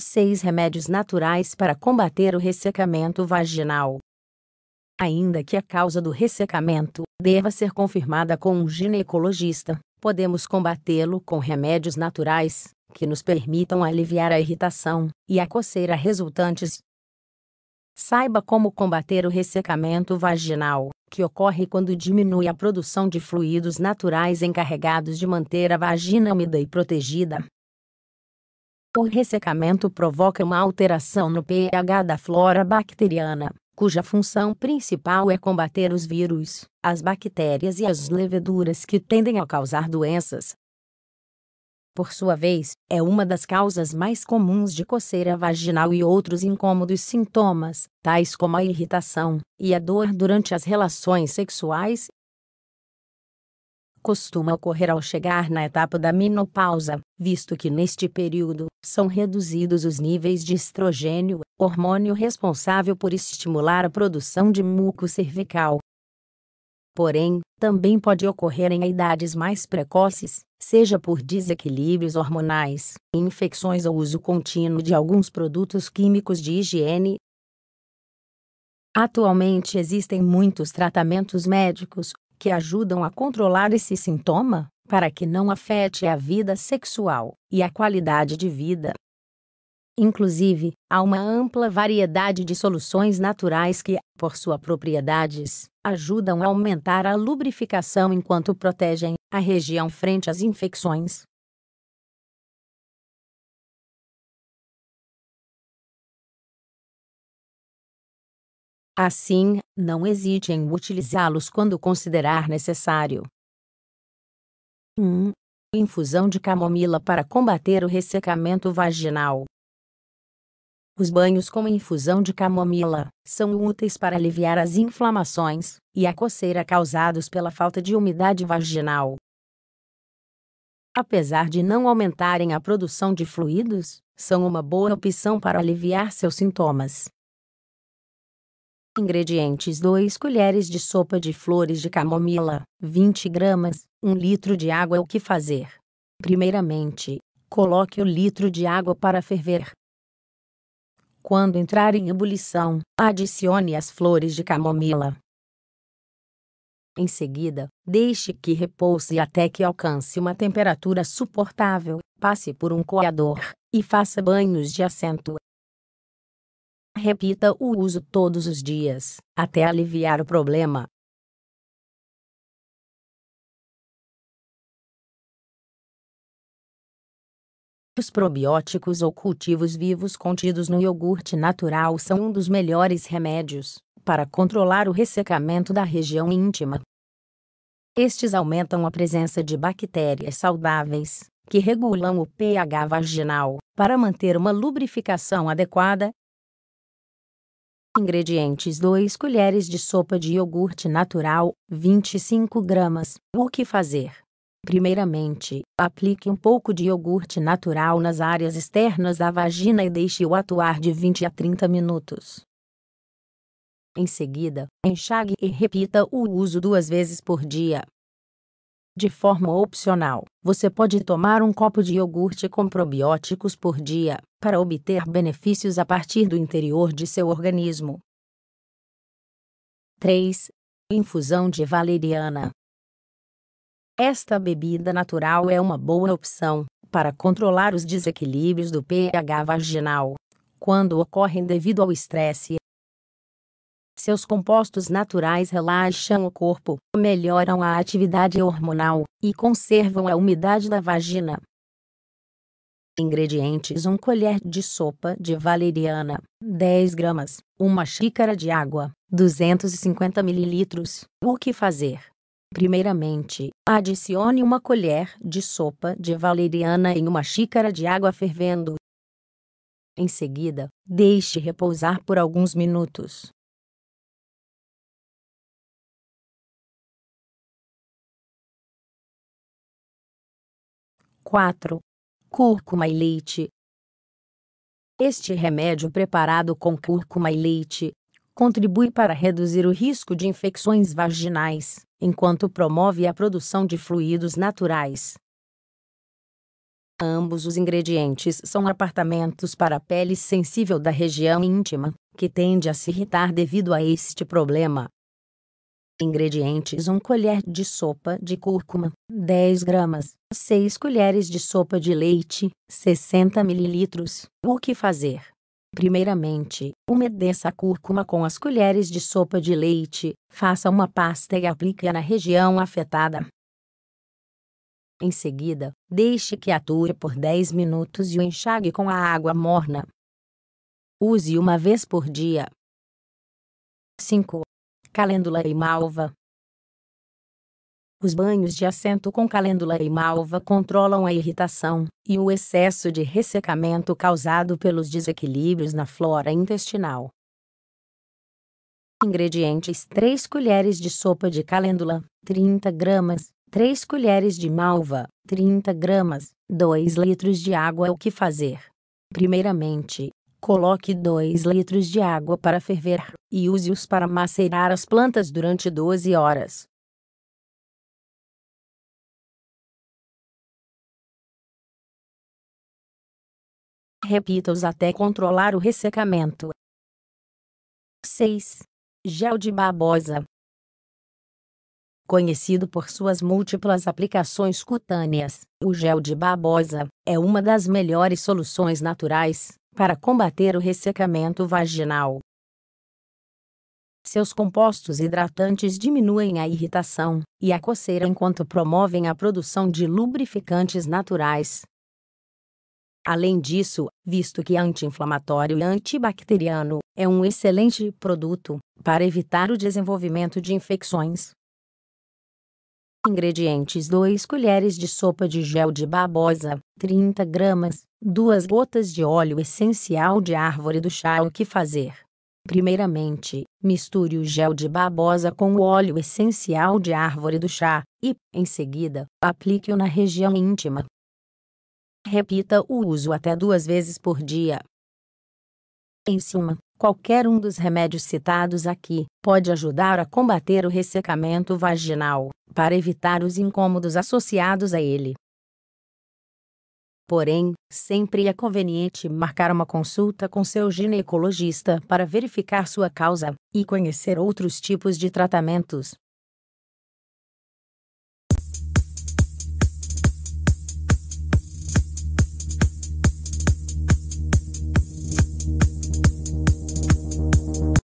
6 Remédios naturais para combater o ressecamento vaginal. Ainda que a causa do ressecamento deva ser confirmada com um ginecologista, podemos combatê-lo com remédios naturais que nos permitam aliviar a irritação e a coceira resultantes. Saiba como combater o ressecamento vaginal, que ocorre quando diminui a produção de fluidos naturais encarregados de manter a vagina úmida e protegida, o ressecamento provoca uma alteração no pH da flora bacteriana, cuja função principal é combater os vírus, as bactérias e as leveduras que tendem a causar doenças. Por sua vez, é uma das causas mais comuns de coceira vaginal e outros incômodos sintomas, tais como a irritação e a dor durante as relações sexuais costuma ocorrer ao chegar na etapa da menopausa, visto que neste período são reduzidos os níveis de estrogênio, hormônio responsável por estimular a produção de muco cervical. Porém, também pode ocorrer em idades mais precoces, seja por desequilíbrios hormonais, infecções ou uso contínuo de alguns produtos químicos de higiene, Atualmente existem muitos tratamentos médicos que ajudam a controlar esse sintoma, para que não afete a vida sexual e a qualidade de vida. Inclusive, há uma ampla variedade de soluções naturais que, por suas propriedades, ajudam a aumentar a lubrificação enquanto protegem a região frente às infecções. Assim, não hesite em utilizá-los quando considerar necessário. 1. Infusão de camomila para combater o ressecamento vaginal. Os banhos com infusão de camomila são úteis para aliviar as inflamações e a coceira causados pela falta de umidade vaginal. Apesar de não aumentarem a produção de fluidos, são uma boa opção para aliviar seus sintomas. Ingredientes 2 colheres de sopa de flores de camomila, 20 gramas, 1 litro de água O que fazer? Primeiramente, coloque o litro de água para ferver. Quando entrar em ebulição, adicione as flores de camomila. Em seguida, deixe que repouse até que alcance uma temperatura suportável, passe por um coador e faça banhos de assento Repita o uso todos os dias, até aliviar o problema. Os probióticos ou cultivos vivos contidos no iogurte natural são um dos melhores remédios para controlar o ressecamento da região íntima. Estes aumentam a presença de bactérias saudáveis, que regulam o pH vaginal, para manter uma lubrificação adequada Ingredientes 2 colheres de sopa de iogurte natural, 25 gramas. O que fazer? Primeiramente, aplique um pouco de iogurte natural nas áreas externas da vagina e deixe-o atuar de 20 a 30 minutos. Em seguida, enxague e repita o uso duas vezes por dia. De forma opcional, você pode tomar um copo de iogurte com probióticos por dia, para obter benefícios a partir do interior de seu organismo. 3. Infusão de valeriana. Esta bebida natural é uma boa opção para controlar os desequilíbrios do pH vaginal, quando ocorrem devido ao estresse seus compostos naturais relaxam o corpo, melhoram a atividade hormonal e conservam a umidade da vagina. Ingredientes: 1 colher de sopa de valeriana, 10 gramas, 1 xícara de água, 250 mililitros. O que fazer? Primeiramente, adicione uma colher de sopa de valeriana em uma xícara de água fervendo. Em seguida, deixe repousar por alguns minutos. 4. Cúrcuma e leite. Este remédio preparado com cúrcuma e leite contribui para reduzir o risco de infecções vaginais, enquanto promove a produção de fluidos naturais. Ambos os ingredientes são apartamentos para a pele sensível da região íntima, que tende a se irritar devido a este problema. Ingredientes: 1 colher de sopa de cúrcuma, 10 gramas, 6 colheres de sopa de leite, 60 mililitros. O que fazer? Primeiramente, umedeça a cúrcuma com as colheres de sopa de leite, faça uma pasta e aplique-a na região afetada. Em seguida, deixe que ature por 10 minutos e o enxague com a água morna. Use uma vez por dia. 5 calêndula e malva. Os banhos de assento com calêndula e malva controlam a irritação e o excesso de ressecamento causado pelos desequilíbrios na flora intestinal. Ingredientes: 3 colheres de sopa de calêndula, 30 gramas, 3 colheres de malva, 30 gramas, 2 litros de água. O que fazer? Primeiramente, Coloque 2 litros de água para ferver e use-os para macerar as plantas durante 12 horas. Repita-os até controlar o ressecamento. 6. Gel de babosa. Conhecido por suas múltiplas aplicações cutâneas, o gel de babosa é uma das melhores soluções naturais para combater o ressecamento vaginal. Seus compostos hidratantes diminuem a irritação e a coceira enquanto promovem a produção de lubrificantes naturais. Além disso, visto que é anti-inflamatório e antibacteriano, é um excelente produto para evitar o desenvolvimento de infecções. Ingredientes: 2 colheres de sopa de gel de babosa, 30 gramas, Duas gotas de óleo essencial de árvore do chá. O que fazer? Primeiramente, misture o gel de babosa com o óleo essencial de árvore do chá e, em seguida, aplique-o na região íntima. Repita o uso até duas vezes por dia. Em suma, qualquer um dos remédios citados aqui pode ajudar a combater o ressecamento vaginal, para evitar os incômodos associados a ele. Porém, sempre é conveniente marcar uma consulta com seu ginecologista para verificar sua causa e conhecer outros tipos de tratamentos.